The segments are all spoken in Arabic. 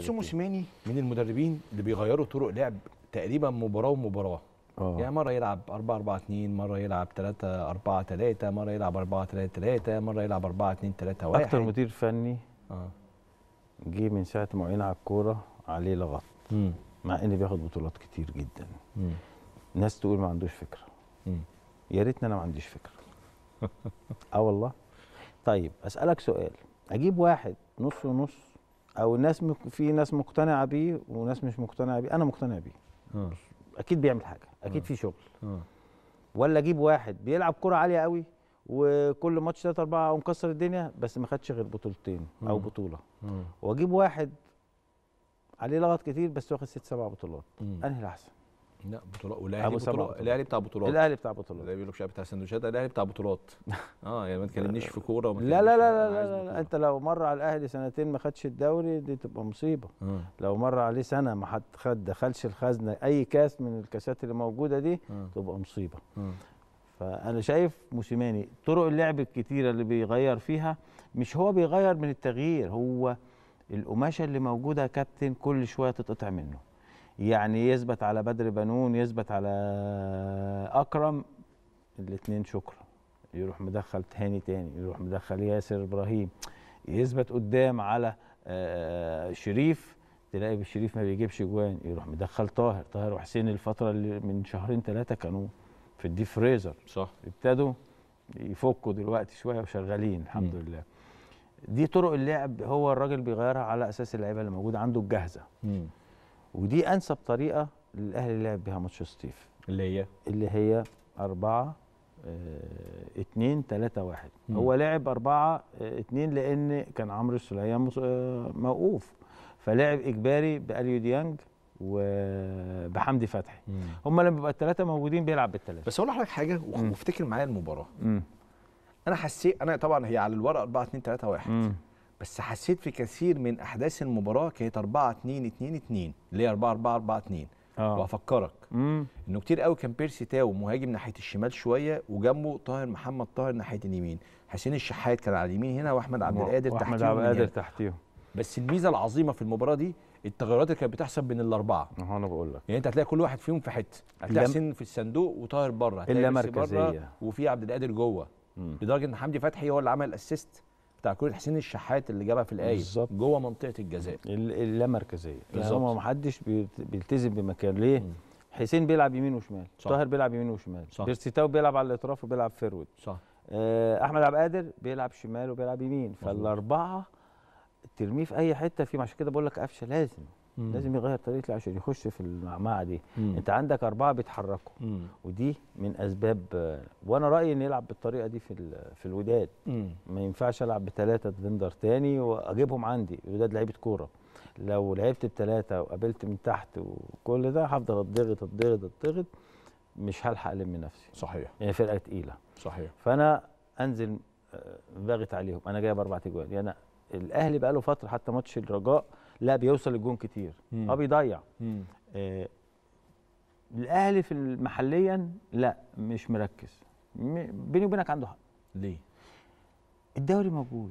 سومو موسيماني من المدربين اللي بيغيروا طرق لعب تقريبا مباراه ومباراه اه يعني مره يلعب 4 4 2 مره يلعب 3 4 3 مره يلعب 4 3 3 مره يلعب 4 2 3 1 اكتر مدير فني اه جه من ساعه ما على الكوره عليه لغط مع ان بياخد بطولات كتير جدا مم. ناس تقول ما عندوش فكره مم. يا ريتني انا ما عنديش فكره اه والله طيب اسالك سؤال اجيب واحد نص ونص او الناس في ناس مقتنعه بيه وناس مش مقتنعه بيه انا مقتنع بيه آه. اكيد بيعمل حاجه اكيد آه. في شغل آه. ولا اجيب واحد بيلعب كره عاليه قوي وكل ماتش 3 4 ومكسر الدنيا بس ما خدش غير بطولتين او بطوله واجيب واحد عليه لغط كتير بس واخد ست سبع بطولات انهي الاحسن لا بطولات والاهلي بطولات الاهلي بتاع بطولات الاهلي بتاع بطولات زي بيقولوا بتاع سندوتشات الاهلي بتاع بطولات اه يعني ما تكلمنيش في كوره لا لا لا لا, لا, لا, انت لو مر على الاهلي سنتين ما خدش الدوري دي تبقى مصيبه آه. لو مر عليه سنه ما حد خد دخلش الخزنه اي كاس من الكاسات اللي موجوده دي آه. تبقى مصيبه آه. فانا شايف موسيماني طرق اللعب الكتيره اللي بيغير فيها مش هو بيغير من التغيير هو القماشه اللي موجوده يا كابتن كل شويه تتقطع منه يعني يثبت على بدر بنون يثبت على اكرم الاثنين شكرا يروح مدخل تاني تاني يروح مدخل ياسر ابراهيم يثبت قدام على آه، شريف تلاقي بالشريف ما بيجيبش جوان يروح مدخل طاهر طاهر وحسين الفتره اللي من شهرين ثلاثه كانوا في الدي فريزر صح ابتدوا يفكوا دلوقتي شويه وشغالين الحمد م. لله دي طرق اللعب هو الراجل بيغيرها على اساس اللعيبه اللي موجوده عنده الجاهزه ودي انسب طريقه للاهلي لعب بها ماتش الصيف اللي هي اللي هي 4 2 3 1 هو لعب 4 2 لان كان عمرو السليه آه، موقوف فلعب اجباري باليو ديانج وبحمدي فتحي هم لما بيبقى الثلاثه موجودين بيلعب بالثلاثه بس اقول لحضرتك حاجه وافتكر معايا المباراه مم. انا حسيت انا طبعا هي على الورق 4 2 3 1 بس حسيت في كثير من احداث المباراه كانت 4 2 2 2 اللي هي 4 4 4 2 آه. وافكرك مم. انه كتير قوي كان بيرسي تاو مهاجم ناحيه الشمال شويه وجنبه طاهر محمد طاهر ناحيه اليمين حسين الشحات كان على اليمين هنا واحمد عبد القادر تحتيهم واحمد عبد القادر تحتيهم بس الميزه العظيمه في المباراه دي التغيرات اللي كانت بتحصل بين الاربعه اهو انا بقول لك يعني انت هتلاقي كل واحد فيهم في حته هتلاقي حسين في الصندوق وطاهر بره اللامركزيه وفي عبد القادر جوه لدرجه ان حمدي فتحي هو اللي عمل اسيست بتاع حسين الشحات اللي جابها في الايه بالظبط جوه منطقه الجزاء اللامركزيه يعني هو ما حدش بيلتزم بمكان ليه؟ حسين بيلعب يمين وشمال صح. طاهر بيلعب يمين وشمال صح. بيرسيتاو بيلعب على الاطراف وبيلعب فيرود صح آه احمد عبد القادر بيلعب شمال وبيلعب يمين فالاربعه ترميه في اي حته فيهم عشان كده بقول لك قفشه لازم مم. لازم يغير طريقته عشان يخش في المعمعه دي مم. انت عندك اربعه بيتحركوا مم. ودي من اسباب وانا رايي ان يلعب بالطريقه دي في في الوداد مم. ما ينفعش العب بثلاثه ديفندر تاني واجيبهم عندي الوداد لعيبه كوره لو لعبت بثلاثه وقابلت من تحت وكل ده هفضل اتضغط اتضغط اتضغط مش هلحق الم نفسي صحيح يعني فرقه تقيله صحيح فانا انزل باغت آه، عليهم انا جايب اربع اجوان يعني الاهلي بقى له فتره حتى ماتش الرجاء لا بيوصل للجون كتير اه بيضيع آه الاهلي في محليا لا مش مركز بيني وبينك عنده حق ليه الدوري موجود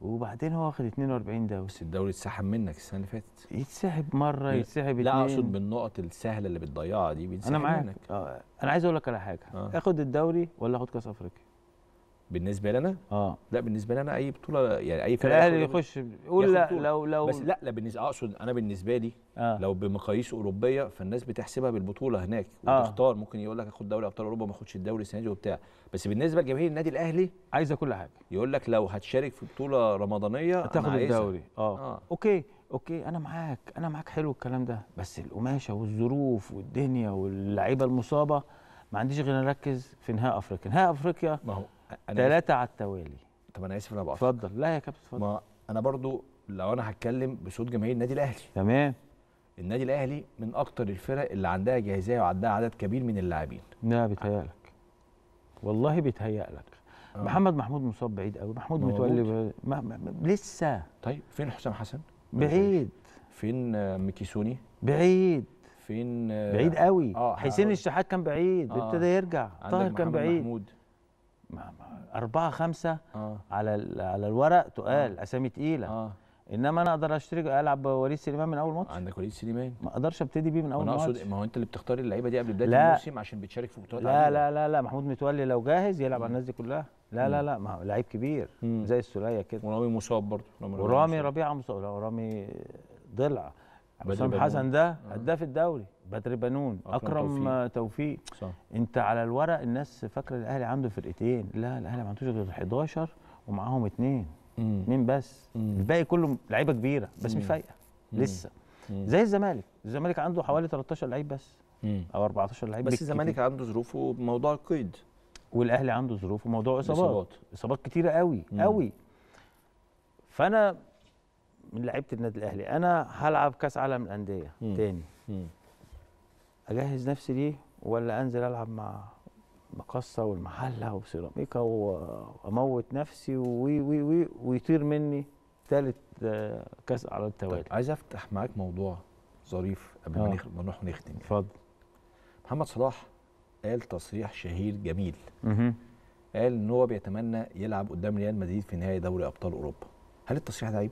وبعدين هو واخد 42 دوري بس الدوري اتسحب منك السنه اللي فاتت يتسحب مره يتسحب لا اقصد بالنقط السهله اللي بتضيعها دي بيتسحب انا معاك آه، انا عايز اقول لك على حاجه آه. اخد الدوري ولا اخد كاس افريقيا بالنسبه لنا اه لا بالنسبه لنا اي بطوله يعني اي فريق الاهلي يخش يقول لا لو لو بس لا لا بالنسبه اقصد انا بالنسبه لي آه. لو بمقاييس اوروبيه فالناس بتحسبها بالبطوله هناك وتختار آه. ممكن يقول لك اخد دوري ابطال اوروبا ما اخدش الدوري السنه دي وبتاع بس بالنسبه لجماهير النادي الاهلي عايزه كل حاجه يقول لك لو هتشارك في بطوله رمضانيه هتاخد الدوري آه. اه اوكي اوكي انا معاك انا معاك حلو الكلام ده بس القماشه والظروف والدنيا واللعيبه المصابه ما عنديش غير اركز في نهائي افريقيا نهائي افريقيا ما هو ثلاثه على التوالي طب انا اسف انا بقى اتفضل لا يا كابتن اتفضل ما انا برضو لو انا هتكلم بصوت جماهير النادي الاهلي تمام النادي الاهلي من اكتر الفرق اللي عندها جاهزيه وعندها عدد كبير من اللاعبين لا بيتهيألك والله بيتهيألك آه. محمد محمود مصاب بعيد قوي محمود متولي ب... لسه طيب فين حسام حسن بعيد فين ميكيسوني بعيد فين بعيد قوي آه حسين الشحات كان بعيد آه. ابتدى يرجع طاهر كان بعيد محمود. أربعة خمسة آه. على على الورق تقال آه. أسامي تقيلة آه. انما انا اقدر اشتري العب وليد سليمان من اول ماتش عندك وليد سليمان ما اقدرش ابتدي بيه من اول ماتش اقصد ما هو انت اللي بتختار اللعيبه دي قبل بدايه الموسم عشان بتشارك في بطولات لا, لا لا لا محمود متولي لو جاهز يلعب على الناس دي كلها لا لا لا ما هو لعيب كبير مم. زي السوليه كده ورامي مصاب برضه ورامي ربيعه مصاب ورامي ضلع حسام حسن ده آه. هداف الدوري بدر بنون اكرم, آه، أكرم توفيق, توفيق. صح. انت على الورق الناس فاكره الاهلي عنده فرقتين لا الاهلي ما عندوش غير 11 ومعاهم اثنين اثنين بس الباقي كله لعيبه كبيره بس مش فايقه لسه مم. زي الزمالك الزمالك عنده حوالي 13 لعيب بس مم. او 14 لعيب بس الزمالك عنده ظروفه بموضوع القيد والاهلي عنده ظروفه موضوع اصابات اصابات كتيره قوي قوي فانا من لعيبه النادي الاهلي انا هلعب كاس عالم الانديه تاني مم. اجهز نفسي ليه ولا انزل العب مع مقصه والمحله وسيراميكا واموت نفسي وي وي وي ويطير مني ثالث آه، كاس على التوالي طيب عايز افتح معاك موضوع ظريف قبل ما آه. نروح ونختم يعني. اتفضل محمد صلاح قال تصريح شهير جميل مه. قال ان هو بيتمنى يلعب قدام ريال مدريد في نهائي دوري ابطال اوروبا هل التصريح ده عيب؟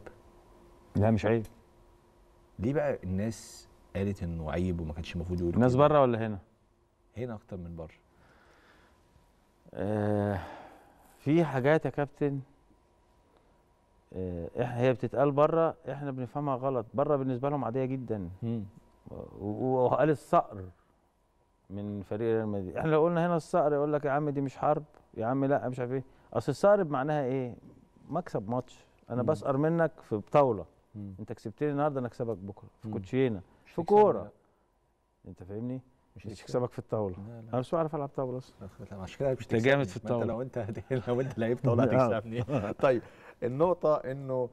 لا مش عيب ليه بقى الناس قالت انه عيب وما كانش المفروض يقولوا الناس بره ولا هنا؟ هنا اكتر من بره آه في حاجات يا كابتن آه هي بتتقال بره احنا بنفهمها غلط بره بالنسبه لهم عاديه جدا وقال الصقر من فريق ريال مدريد احنا لو قلنا هنا الصقر يقول لك يا عم دي مش حرب يا عم لا مش عارف ايه اصل الصقر معناها ايه مكسب ماتش انا بسقر منك في بطاوله مم. انت كسبتني النهارده انا اكسبك بكره في كوتشينه في كوره انت فاهمني مش, مش هكسبك في الطاوله انا مش بعرف العب طاوله اصلا عشان كده مش انت جامد في الطاوله انت لو انت لو انت لعيب طاوله نعم. هتكسبني طيب النقطه انه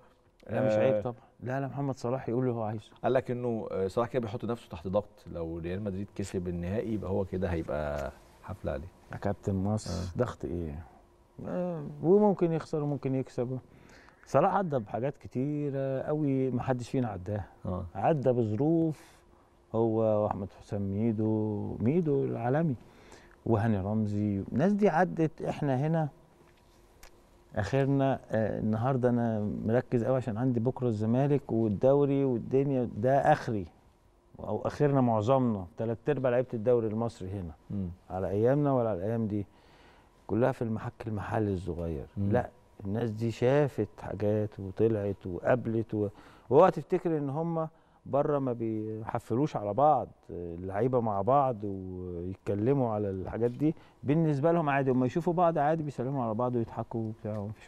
لا مش عيب آه، طبعا لا لا محمد صلاح يقول اللي هو عايزه قال لك انه آه، صلاح كده بيحط نفسه تحت ضغط لو ريال مدريد كسب النهائي يبقى هو كده هيبقى حفله عليه يا كابتن مصر آه. ضغط ايه وممكن يخسر وممكن يكسب صلاح عدى بحاجات كتيره قوي ما حدش فينا عداها آه. عدى بظروف هو واحمد حسام ميدو ميدو العالمي وهاني رمزي الناس دي عدت احنا هنا اخرنا آه النهارده انا مركز قوي عشان عندي بكره الزمالك والدوري والدنيا ده اخري او اخرنا معظمنا ثلاث ارباع لعيبه الدوري المصري هنا م. على ايامنا ولا على الايام دي كلها في المحك المحلي الصغير م. لا الناس دي شافت حاجات وطلعت وقابلت وهو واوعى تفتكر ان هم بره ما بيحفلوش على بعض اللعيبه مع بعض ويتكلموا على الحاجات دي بالنسبه لهم عادي وما يشوفوا بعض عادي بيسلموا على بعض ويضحكوا وبتاع ومفيش